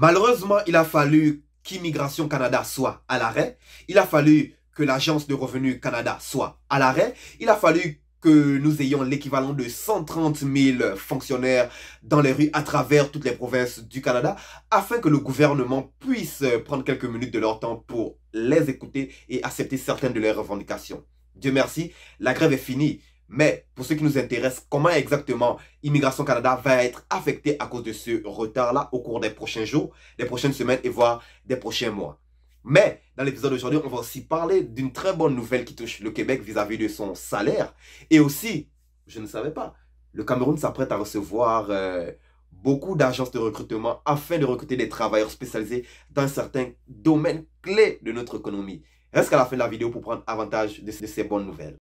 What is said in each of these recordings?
Malheureusement, il a fallu qu'Immigration Canada soit à l'arrêt. Il a fallu que l'Agence de revenus Canada soit à l'arrêt. Il a fallu que nous ayons l'équivalent de 130 000 fonctionnaires dans les rues à travers toutes les provinces du Canada afin que le gouvernement puisse prendre quelques minutes de leur temps pour les écouter et accepter certaines de leurs revendications. Dieu merci, la grève est finie. Mais pour ceux qui nous intéressent, comment exactement Immigration Canada va être affectée à cause de ce retard-là au cours des prochains jours, des prochaines semaines et voire des prochains mois. Mais dans l'épisode d'aujourd'hui, on va aussi parler d'une très bonne nouvelle qui touche le Québec vis-à-vis de son salaire. Et aussi, je ne savais pas, le Cameroun s'apprête à recevoir euh, beaucoup d'agences de recrutement afin de recruter des travailleurs spécialisés dans certains domaines clés de notre économie. Reste à la fin de la vidéo pour prendre avantage de ces bonnes nouvelles.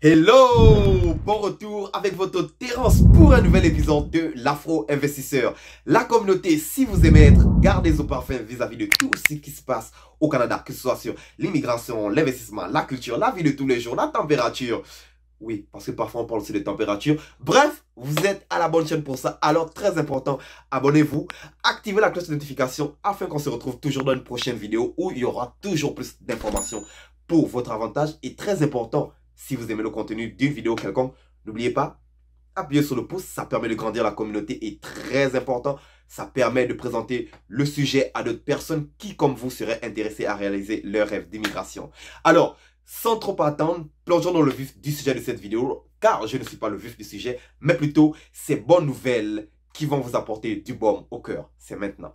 Hello Bon retour avec votre Terence pour un nouvel épisode de l'Afro-Investisseur. La communauté, si vous aimez être, gardez au parfum vis-à-vis de tout ce qui se passe au Canada, que ce soit sur l'immigration, l'investissement, la culture, la vie de tous les jours, la température. Oui, parce que parfois on parle aussi de température. Bref, vous êtes à la bonne chaîne pour ça. Alors, très important, abonnez-vous, activez la cloche de notification afin qu'on se retrouve toujours dans une prochaine vidéo où il y aura toujours plus d'informations pour votre avantage. Et très important, si vous aimez le contenu d'une vidéo quelconque, n'oubliez pas, appuyez sur le pouce, ça permet de grandir la communauté et très important, ça permet de présenter le sujet à d'autres personnes qui, comme vous, seraient intéressées à réaliser leur rêve d'immigration. Alors, sans trop attendre, plongeons dans le vif du sujet de cette vidéo, car je ne suis pas le vif du sujet, mais plutôt ces bonnes nouvelles qui vont vous apporter du baume au cœur. C'est maintenant.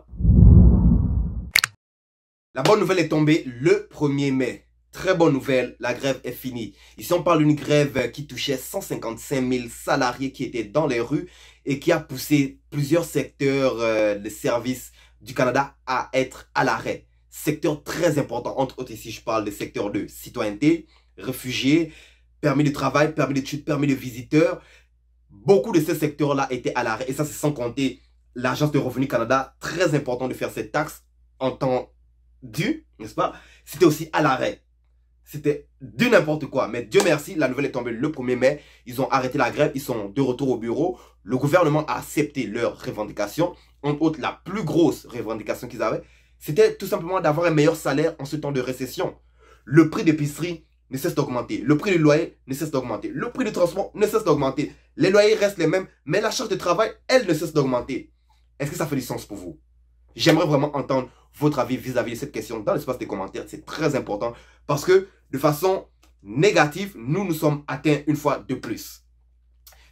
La bonne nouvelle est tombée le 1er mai. Très bonne nouvelle, la grève est finie. Ici, on parle d'une grève qui touchait 155 000 salariés qui étaient dans les rues et qui a poussé plusieurs secteurs euh, services du Canada à être à l'arrêt. Secteur très important. entre autres ici, je parle des secteurs de citoyenneté, réfugiés, permis de travail, permis d'études, permis de visiteurs. Beaucoup de ces secteurs-là étaient à l'arrêt. Et ça, c'est sans compter l'Agence de revenus Canada, très important de faire cette taxe en temps dû, n'est-ce pas C'était aussi à l'arrêt. C'était de n'importe quoi. Mais Dieu merci, la nouvelle est tombée le 1er mai. Ils ont arrêté la grève, ils sont de retour au bureau. Le gouvernement a accepté leurs revendications. En autres, la plus grosse revendication qu'ils avaient, c'était tout simplement d'avoir un meilleur salaire en ce temps de récession. Le prix d'épicerie ne cesse d'augmenter. Le prix du loyer ne cesse d'augmenter. Le prix du transport ne cesse d'augmenter. Les loyers restent les mêmes, mais la charge de travail, elle, ne cesse d'augmenter. Est-ce que ça fait du sens pour vous J'aimerais vraiment entendre votre avis vis-à-vis de cette question dans l'espace des commentaires. C'est très important parce que de façon négative, nous nous sommes atteints une fois de plus.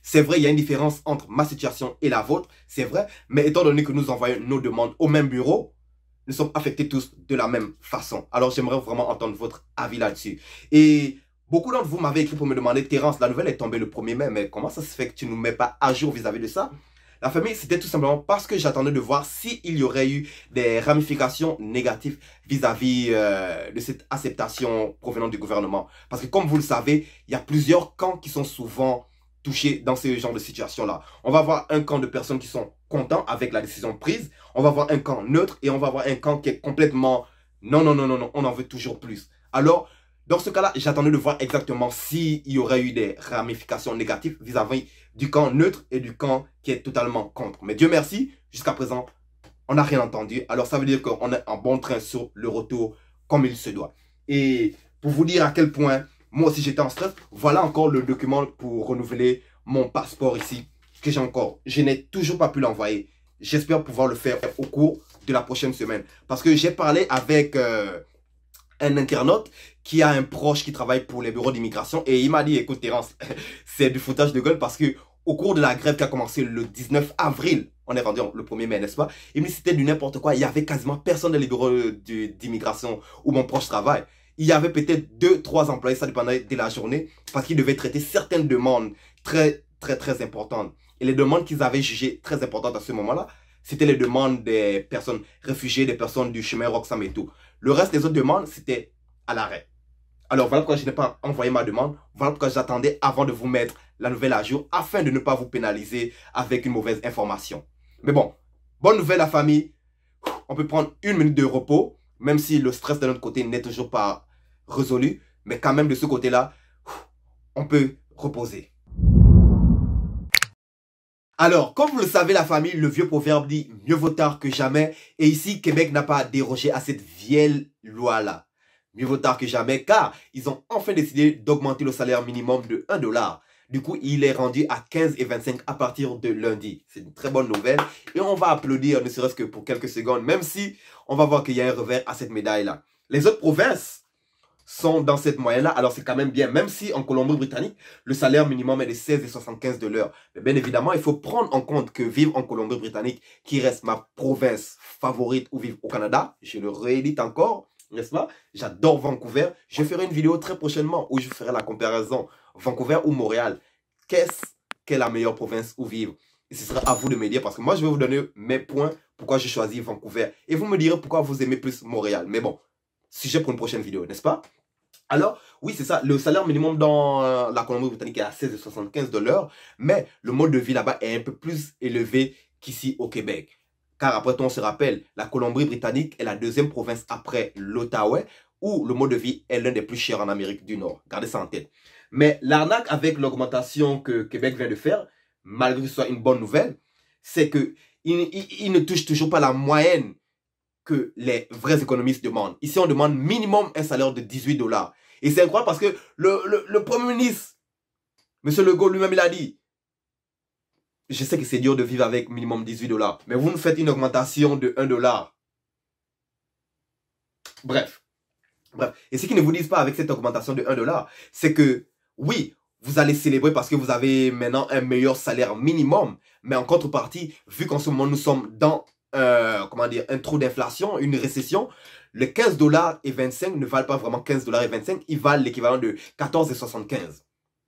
C'est vrai, il y a une différence entre ma situation et la vôtre, c'est vrai, mais étant donné que nous envoyons nos demandes au même bureau, nous sommes affectés tous de la même façon. Alors j'aimerais vraiment entendre votre avis là-dessus. Et beaucoup d'entre vous m'avez écrit pour me demander, Terence, la nouvelle est tombée le 1er mai, mais comment ça se fait que tu ne nous mets pas à jour vis à -vis de ça la famille, c'était tout simplement parce que j'attendais de voir s'il y aurait eu des ramifications négatives vis-à-vis euh, de cette acceptation provenant du gouvernement. Parce que comme vous le savez, il y a plusieurs camps qui sont souvent touchés dans ce genre de situation-là. On va avoir un camp de personnes qui sont contents avec la décision prise, on va avoir un camp neutre et on va avoir un camp qui est complètement non, non, non, non, non, on en veut toujours plus. Alors, dans ce cas-là, j'attendais de voir exactement s'il y aurait eu des ramifications négatives vis-à-vis du camp neutre et du camp qui est totalement contre. Mais Dieu merci, jusqu'à présent, on n'a rien entendu. Alors ça veut dire qu'on est en bon train sur le retour comme il se doit. Et pour vous dire à quel point moi aussi j'étais en stress, voilà encore le document pour renouveler mon passeport ici que j'ai encore. Je n'ai toujours pas pu l'envoyer. J'espère pouvoir le faire au cours de la prochaine semaine. Parce que j'ai parlé avec euh, un internaute qui a un proche qui travaille pour les bureaux d'immigration et il m'a dit écoute Terence, c'est du foutage de gueule parce que au cours de la grève qui a commencé le 19 avril, on est rendu le 1er mai, n'est-ce pas Il me dit c'était du n'importe quoi, il y avait quasiment personne dans les bureaux d'immigration où mon proche travaille. Il y avait peut-être deux, trois employés, ça dépendait de la journée, parce qu'ils devaient traiter certaines demandes très, très, très importantes. Et les demandes qu'ils avaient jugées très importantes à ce moment-là, c'était les demandes des personnes réfugiées, des personnes du chemin Roxham et tout. Le reste des autres demandes, c'était à l'arrêt. Alors voilà pourquoi je n'ai pas envoyé ma demande. Voilà pourquoi j'attendais avant de vous mettre la nouvelle à jour afin de ne pas vous pénaliser avec une mauvaise information. Mais bon, bonne nouvelle la famille. On peut prendre une minute de repos, même si le stress de notre côté n'est toujours pas résolu. Mais quand même de ce côté-là, on peut reposer. Alors, comme vous le savez, la famille, le vieux proverbe dit mieux vaut tard que jamais. Et ici, Québec n'a pas dérogé à cette vieille loi-là. Mieux vaut tard que jamais car ils ont enfin décidé d'augmenter le salaire minimum de 1 dollar. Du coup, il est rendu à 15,25$ et à partir de lundi. C'est une très bonne nouvelle et on va applaudir ne serait-ce que pour quelques secondes même si on va voir qu'il y a un revers à cette médaille-là. Les autres provinces sont dans cette moyenne-là, alors c'est quand même bien, même si en Colombie-Britannique, le salaire minimum est de 16,75 de l'heure. Mais bien évidemment, il faut prendre en compte que vivre en Colombie-Britannique, qui reste ma province favorite où vivre au Canada, je le réédite encore, n'est-ce pas J'adore Vancouver. Je ferai une vidéo très prochainement où je ferai la comparaison Vancouver ou Montréal. Qu'est-ce qu'est la meilleure province où vivre Et ce sera à vous de me dire parce que moi, je vais vous donner mes points pourquoi j'ai choisi Vancouver. Et vous me direz pourquoi vous aimez plus Montréal. Mais bon, sujet pour une prochaine vidéo, n'est-ce pas alors, oui, c'est ça. Le salaire minimum dans euh, la Colombie-Britannique est à 16,75 dollars, mais le mode de vie là-bas est un peu plus élevé qu'ici au Québec car après tout, on se rappelle, la Colombie-Britannique est la deuxième province après l'Ottawa, où le mode de vie est l'un des plus chers en Amérique du Nord. Gardez ça en tête. Mais l'arnaque avec l'augmentation que Québec vient de faire, malgré que ce soit une bonne nouvelle, c'est que il, ne touche toujours pas la moyenne que les vrais économistes demandent. Ici, on demande minimum un salaire de 18 dollars. Et c'est incroyable parce que le, le Premier ministre, M. Legault lui-même, il a dit, je sais que c'est dur de vivre avec minimum 18 dollars, mais vous nous faites une augmentation de 1 dollar. Bref. Bref. Et ce qu'ils ne vous disent pas avec cette augmentation de 1 dollar, c'est que, oui, vous allez célébrer parce que vous avez maintenant un meilleur salaire minimum, mais en contrepartie, vu qu'en ce moment nous sommes dans, euh, comment dire, un trou d'inflation, une récession, les 15 dollars et 25 ne valent pas vraiment 15 dollars et 25, ils valent l'équivalent de 14 et 75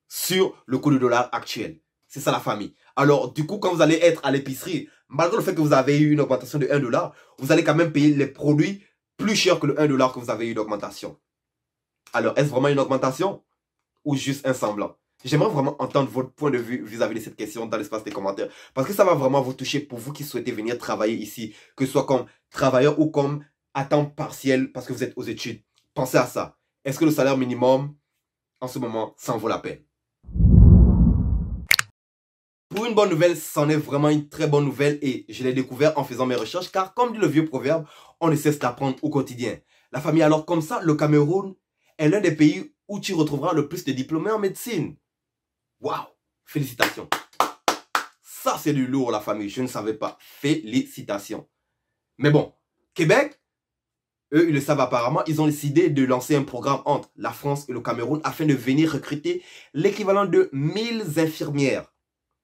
sur le coût du dollar actuel. C'est ça la famille. Alors, du coup, quand vous allez être à l'épicerie, malgré le fait que vous avez eu une augmentation de 1 dollar, vous allez quand même payer les produits plus chers que le 1 dollar que vous avez eu d'augmentation. Alors, est-ce vraiment une augmentation ou juste un semblant J'aimerais vraiment entendre votre point de vue vis-à-vis de cette question dans l'espace des commentaires. Parce que ça va vraiment vous toucher pour vous qui souhaitez venir travailler ici, que ce soit comme travailleur ou comme à temps partiel parce que vous êtes aux études. Pensez à ça. Est-ce que le salaire minimum, en ce moment, s'en vaut la peine une bonne nouvelle, c'en est vraiment une très bonne nouvelle et je l'ai découvert en faisant mes recherches car comme dit le vieux proverbe, on ne cesse d'apprendre au quotidien. La famille alors comme ça, le Cameroun est l'un des pays où tu retrouveras le plus de diplômés en médecine. Waouh Félicitations Ça c'est du lourd la famille, je ne savais pas. Félicitations Mais bon, Québec, eux, ils le savent apparemment, ils ont décidé de lancer un programme entre la France et le Cameroun afin de venir recruter l'équivalent de 1000 infirmières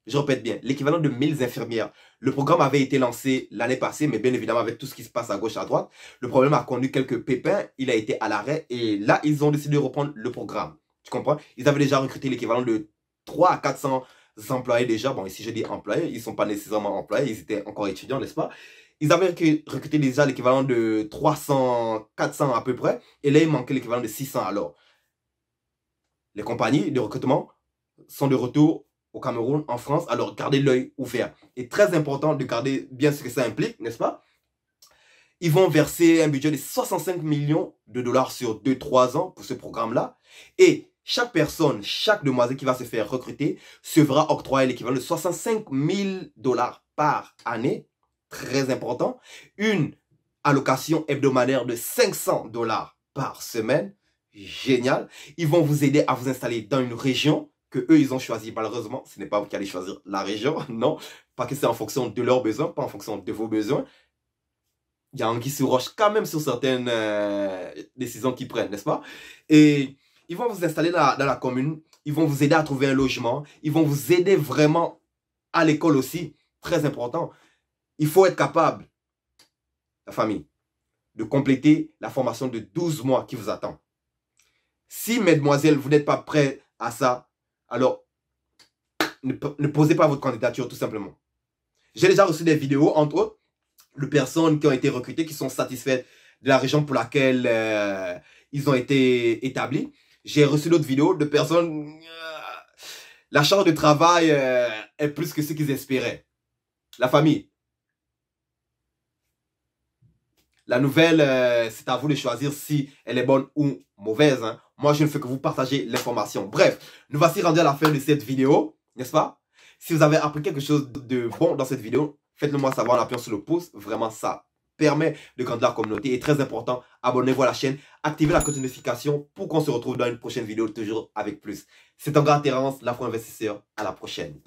je répète bien, l'équivalent de 1000 infirmières. Le programme avait été lancé l'année passée, mais bien évidemment, avec tout ce qui se passe à gauche, à droite, le problème a connu quelques pépins, il a été à l'arrêt, et là, ils ont décidé de reprendre le programme. Tu comprends Ils avaient déjà recruté l'équivalent de 3 à 400 employés déjà. Bon, ici, je dis employés, ils ne sont pas nécessairement employés, ils étaient encore étudiants, n'est-ce pas ils avaient recruté déjà l'équivalent de 300, 400 à peu près, et là, il manquait l'équivalent de 600 alors. Les compagnies de recrutement sont de retour au Cameroun, en France. Alors, gardez l'œil ouvert. Et très important de garder bien ce que ça implique, n'est-ce pas Ils vont verser un budget de 65 millions de dollars sur 2-3 ans pour ce programme-là. Et chaque personne, chaque demoiselle qui va se faire recruter se verra octroyer l'équivalent de 65 000 dollars par année. Très important. Une allocation hebdomadaire de 500 dollars par semaine. Génial. Ils vont vous aider à vous installer dans une région que eux ils ont choisi malheureusement ce n'est pas vous qui allez choisir la région non pas que c'est en fonction de leurs besoins pas en fonction de vos besoins il y a un qui se roche quand même sur certaines euh, décisions qu'ils prennent n'est-ce pas et ils vont vous installer dans la, commune ils vont vous aider à trouver un logement ils vont vous aider vraiment à l'école aussi très important il faut être capable la famille de compléter la formation de 12 mois qui vous attend si, mesdemoiselles, vous n'êtes pas prêt à ça, alors, ne, posez pas votre candidature, tout simplement. J'ai déjà reçu des vidéos, entre autres, de personnes qui ont été recrutées, qui sont satisfaites de la région pour laquelle euh, ils ont été établis. J'ai reçu d'autres vidéos de personnes... Euh, la charge de travail euh, est plus que ce qu'ils espéraient. La famille. La nouvelle, c'est à vous de choisir si elle est bonne ou mauvaise. Hein. Moi, je ne fais que vous partager l'information. Bref, nous voici rendus à la fin de cette vidéo, n'est-ce pas Si vous avez appris quelque chose de bon dans cette vidéo, faites-le moi savoir en appuyant sur le pouce. Vraiment, ça permet de grandir la communauté. Et très important, abonnez-vous à la chaîne, activez la cloche de notification pour qu'on se retrouve dans une prochaine vidéo, toujours avec plus. C'est encore Terence, l'afro-investisseur. À la prochaine.